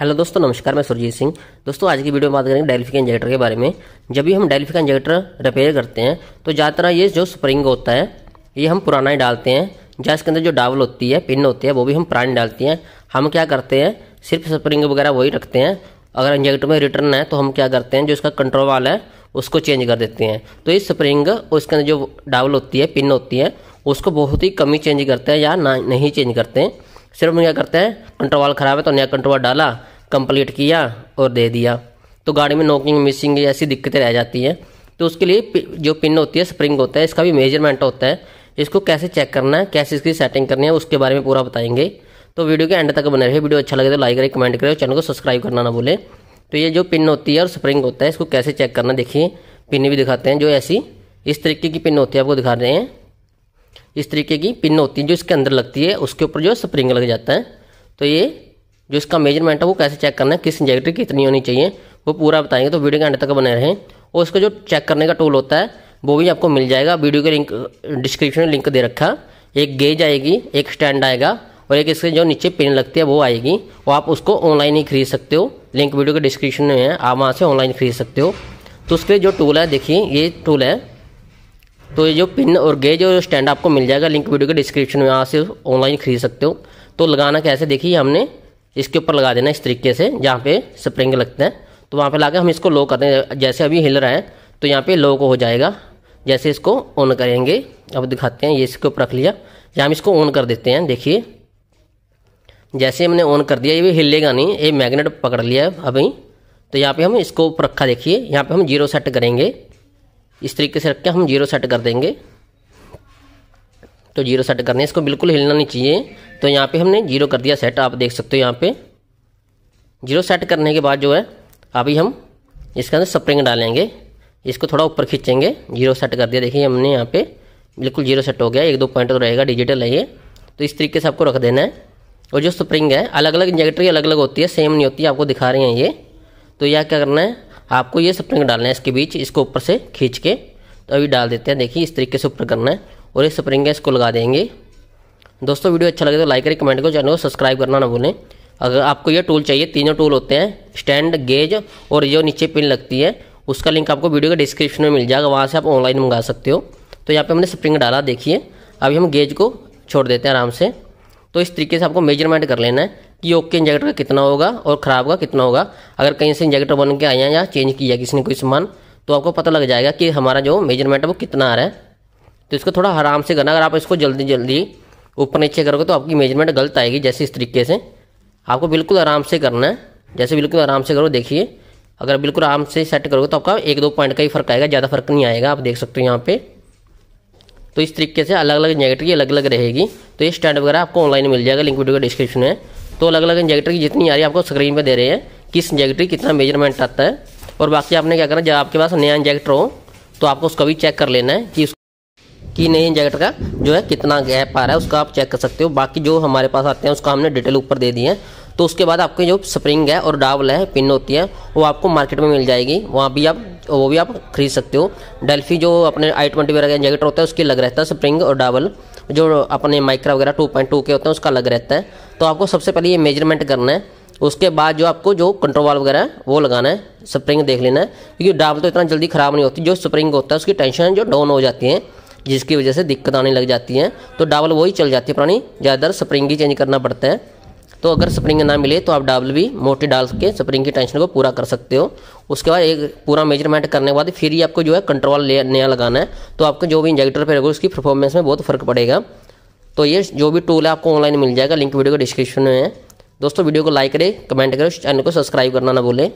hello दोस्तों नमस्कार मैं सुरजीत सिंह दोस्तों आज की वीडियो में बात करेंगे डेल्फिकन इंजेक्टर के बारे में जब भी हम डेल्फिकन इंजेक्टर रिपेयर करते हैं तो ज़्यादातर ये जो स्प्रिंग होता है ये हम पुराना ही डालते हैं जहाँ इसके अंदर जो डावल होती है पिन होती है वो भी हम पुरानी डालते हैं हम क्या करते हैं सिर्फ स्प्रिंग वगैरह वही रखते हैं अगर इंजेक्टर में रिटर्न है तो हम क्या करते हैं जो इसका कंट्रोल वाला है उसको चेंज कर देते हैं तो इस स्प्रिंग और इसके अंदर जो डावल होती है पिन होती है उसको बहुत ही कमी चेंज करते हैं या ना नहीं चेंज करते हैं सिर्फ हम क्या करते हैं कंट्रोल ख़राब है तो नया कंट्रोल डाला कंप्लीट किया और दे दिया तो गाड़ी में नोकिंग मिसिंग ऐसी दिक्कतें रह जाती हैं तो उसके लिए जो पिन होती है स्प्रिंग होता है इसका भी मेजरमेंट होता है इसको कैसे चेक करना है कैसे इसकी सेटिंग करनी है उसके बारे में पूरा बताएंगे तो वीडियो के एंड तक बने रहे वीडियो अच्छा लगे तो लाइक करें कमेंट करें और चैनल को सब्सक्राइब करना ना भूलें तो ये जो पिन होती है और स्प्रिंग होता है इसको कैसे चेक करना देखिए पिन भी दिखाते हैं जो ऐसी इस तरीके की पिन होती है आपको दिखा रहे हैं इस तरीके की पिन होती है जो इसके अंदर लगती है उसके ऊपर जो स्प्रिंग लग जाता है तो ये जो इसका मेजरमेंट है वो कैसे चेक करना है किस इंजेक्टर कितनी होनी चाहिए वो पूरा बताएंगे तो वीडियो के अंत तक बने रहें और उसका जो चेक करने का टूल होता है वो भी आपको मिल जाएगा वीडियो के लिंक डिस्क्रिप्शन में लिंक दे रखा एक गेज आएगी एक स्टैंड आएगा और एक इसके जो नीचे पिन लगती है वो आएगी और आप उसको ऑनलाइन ही खरीद सकते हो लिंक वीडियो के डिस्क्रिप्शन में है आप वहाँ से ऑनलाइन खरीद सकते हो तो उसके जो टूल है देखिए ये टूल है तो ये जो पिन और गेज और स्टैंड आपको मिल जाएगा लिंक वीडियो के डिस्क्रिप्शन में आप से ऑनलाइन खरीद सकते हो तो लगाना कैसे देखिए हमने इसके ऊपर लगा देना इस तरीके से जहाँ पे स्प्रिंग लगते हैं तो वहाँ पे लाके हम इसको लो करते हैं जैसे अभी हिल रहा है तो यहाँ पे लो को हो जाएगा जैसे इसको ऑन करेंगे अब दिखाते हैं ये इसके ऊपर रख लिया या हम इसको ऑन कर देते हैं देखिए जैसे हमने ऑन कर दिया ये भी हिलेगा नहीं ये मैग्नेट पकड़ लिया है अभी तो यहाँ पे हम इसको ऊपर रखा देखिए यहाँ पे हम जीरो सेट करेंगे इस तरीके से रख के हम जीरो सेट कर देंगे तो जीरो सेट करने इसको बिल्कुल हिलना नहीं चाहिए तो यहाँ पे हमने जीरो कर दिया सेट आप देख सकते हो यहाँ पे जीरो सेट करने के बाद जो है अभी हम इसके अंदर स्प्रिंग डालेंगे इसको थोड़ा ऊपर खींचेंगे जीरो सेट कर दिया देखिए हमने यहाँ पे बिल्कुल जीरो सेट हो गया एक दो पॉइंट तो रहेगा डिजिटल है ये तो इस तरीके से आपको रख देना है और जो स्प्रिंग है अलग अलग इंजेक्टरी अलग अलग होती है सेम नहीं होती है आपको दिखा रहे हैं ये तो यह क्या करना है आपको ये स्प्रिंग डालना है इसके बीच इसको ऊपर से खींच के तो अभी डाल देते हैं देखिए इस तरीके से ऊपर करना है और ये स्प्रिंग है इसको लगा देंगे दोस्तों वीडियो अच्छा लगे तो लाइक करें कमेंट करो चैनल को सब्सक्राइब करना ना भूलें अगर आपको ये टूल चाहिए तीनों टूल होते हैं स्टैंड गेज और जो नीचे पिन लगती है उसका लिंक आपको वीडियो के डिस्क्रिप्शन में मिल जाएगा वहाँ से आप ऑनलाइन मंगा सकते हो तो यहाँ पे हमने स्प्रिंग डाला देखिए अभी हम गेज को छोड़ देते हैं आराम से तो इस तरीके से आपको मेजरमेंट कर लेना है कि ओके इंजेक्टर का कितना होगा और ख़राब का कितना होगा अगर कहीं से इंजेक्टर बन के आए हैं या चेंज किया किसी ने कोई सामान तो आपको पता लग जाएगा कि हमारा जो मेजरमेंट है वो कितना आ रहा है तो इसको थोड़ा आराम से करना अगर आप इसको जल्दी जल्दी ऊपर नीचे करोगे तो आपकी मेजरमेंट गलत आएगी जैसे इस तरीके से आपको बिल्कुल आराम से करना है जैसे बिल्कुल आराम से करो देखिए अगर बिल्कुल आराम से सेट करोगे तो आपका एक दो पॉइंट का ही फर्क आएगा ज़्यादा फर्क नहीं आएगा आप देख सकते हो यहाँ पे तो इस तरीके से अलग अलग नेगेटिव अलग अलग रहेगी तो ये स्टैंड वगैरह आपको ऑनलाइन मिल जाएगा लिंक वीडियो का डिस्क्रिप्शन है तो अलग अलग इंजेक्टर की जितनी आ रही है आपको स्क्रीन पर दे रहे हैं किस इंजेक्टर कितना मेजरमेंट आता है और बाकी आपने क्या करना जब आपके पास नया इंजेक्टर हो तो आपको उसका भी चेक कर लेना है कि कि नए इंजेक्टर का जो है कितना गैप आ रहा है उसका आप चेक कर सकते हो बाकी जो हमारे पास आते हैं उसका हमने डिटेल ऊपर दे दी है तो उसके बाद आपके जो स्प्रिंग है और डावल है पिन होती है वो आपको मार्केट में मिल जाएगी वहाँ भी आप वो भी आप खरीद सकते हो डेल्फी जो अपने आई ट्वेंटी वगैरह जैकेट होता है उसकी लग रहता है स्प्रिंग और डबल जो अपने माइक्रा वगैरह टू पॉइंट टू के होते हैं उसका लग रहता है तो आपको सबसे पहले ये मेजरमेंट करना है उसके बाद जो आपको जो कंट्रोल वाल वगैरह है वो लगाना है स्प्रिंग देख लेना है क्योंकि डाबल तो इतना जल्दी ख़राब नहीं होती जो स्प्रिंग होता है उसकी टेंशन जो डाउन हो जाती है जिसकी वजह से दिक्कत आने लग जाती है तो डाबल वही चल जाती है पुरानी ज़्यादातर स्प्रिंग ही चेंज करना पड़ता है तो अगर स्प्रिंग ना मिले तो आप डबल भी मोटी डाल के स्प्रिंग की टेंशन को पूरा कर सकते हो उसके बाद एक पूरा मेजरमेंट करने के बाद फिर ही आपको जो है कंट्रोल नया लगाना है तो आपको जो भी इंजेक्टर पर रहेगा उसकी परफॉर्मेंस में बहुत फ़र्क पड़ेगा तो ये जो भी टूल है आपको ऑनलाइन मिल जाएगा लिंक वीडियो के डिस्क्रिप्शन में है दोस्तों वीडियो को लाइक करें कमेंट करें चैनल को सब्सक्राइब करना ना भूलें